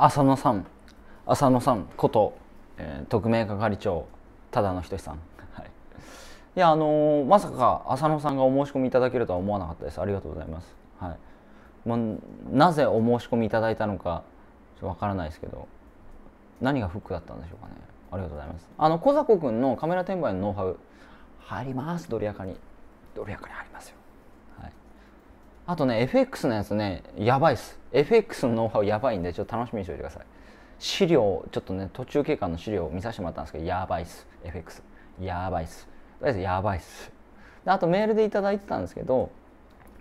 浅野さん浅野さんこと、えー、特命係長ただのひとしさん、はい、いやあのー、まさか浅野さんがお申し込みいただけるとは思わなかったですありがとうございます、はい、もなぜお申し込みいただいたのかわからないですけど何がフックだったんでしょうかねありがとうございますあの小坂君のカメラ転売のノウハウ入りますドリアカにドリアカに入りますよあとね、FX のやつね、やばいっす。FX のノウハウやばいんで、ちょっと楽しみにしておいてください。資料、ちょっとね、途中経過の資料を見させてもらったんですけど、やばいっす。FX。やばいっす。とりあえずやばいっす。であとメールでいただいてたんですけど、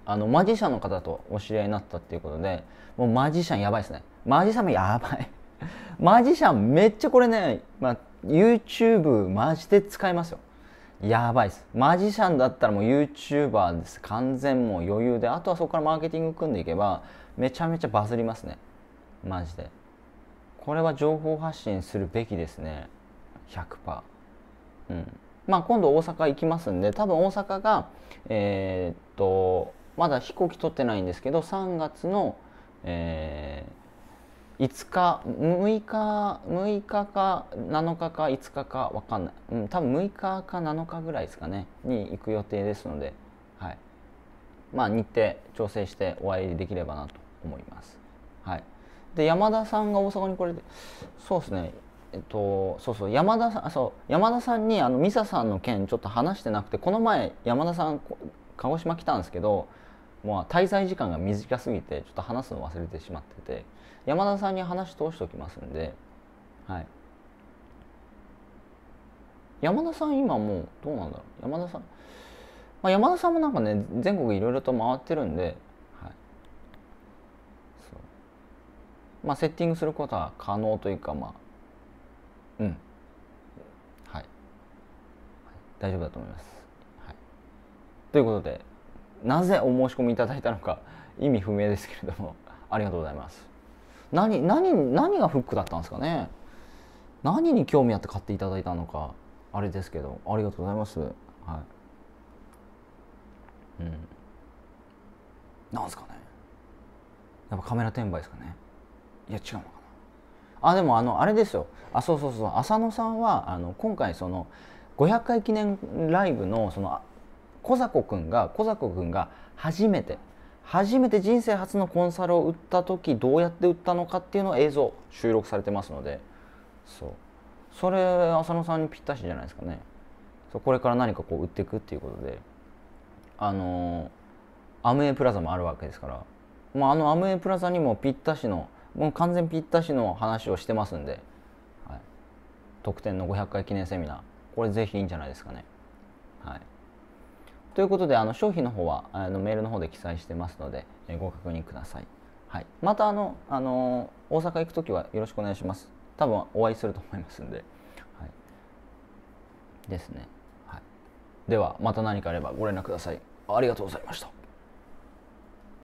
あの、マジシャンの方とお知り合いになったっていうことで、もうマジシャンやばいっすね。マジシャンもやばい。マジシャンめっちゃこれね、まあ、YouTube マジで使いますよ。やばいですマジシャンだったらもう YouTuber です完全もう余裕であとはそこからマーケティング組んでいけばめちゃめちゃバズりますねマジでこれは情報発信するべきですね100%うんまあ今度大阪行きますんで多分大阪がえー、っとまだ飛行機取ってないんですけど3月のえー5日6日6日か7日か5日か分かんない、うん、多分6日か7日ぐらいですかねに行く予定ですので、はい、まあ日程調整してお会いできればなと思います、はい、で山田さんが大阪にこれそうですねえっと、そうそう山田さんそう山田さんにあのミサさんの件ちょっと話してなくてこの前山田さん鹿児島来たんですけどまあ、滞在時間が短すぎてちょっと話すの忘れてしまってて山田さんに話通しておきますんで、はい、山田さん今もうどうなんだろう山田さん、まあ、山田さんもなんかね全国いろいろと回ってるんで、はいまあ、セッティングすることは可能というかまあうんはい、はい、大丈夫だと思います。はい、ということで。なぜお申し込みいただいたのか意味不明ですけれどもありがとうございます何何何がフックだったんですかね何に興味あって買っていただいたのかあれですけどありがとうございますはいうんなんですかねやっぱカメラ転売ですかねいや違うのかなあでもあのあれですよあそうそうそう浅野さんはあの今回その500回記念ライブのその小迫くんが小迫くんが初めて初めて人生初のコンサルを売った時どうやって売ったのかっていうのを映像収録されてますのでそうそれ浅野さんにぴったしじゃないですかねそうこれから何かこう売っていくっていうことであのー、アムウェイプラザもあるわけですから、まあ、あのアムウェイプラザにもぴったしのもう完全ぴったしの話をしてますんで、はい、特典の500回記念セミナーこれぜひいいんじゃないですかね。ということであの商品の方はあのメールの方で記載してますので、えー、ご確認ください、はい、またあの、あのー、大阪行く時はよろしくお願いします多分お会いすると思いますんで、はい、ですね、はい、ではまた何かあればご連絡くださいありがとうございました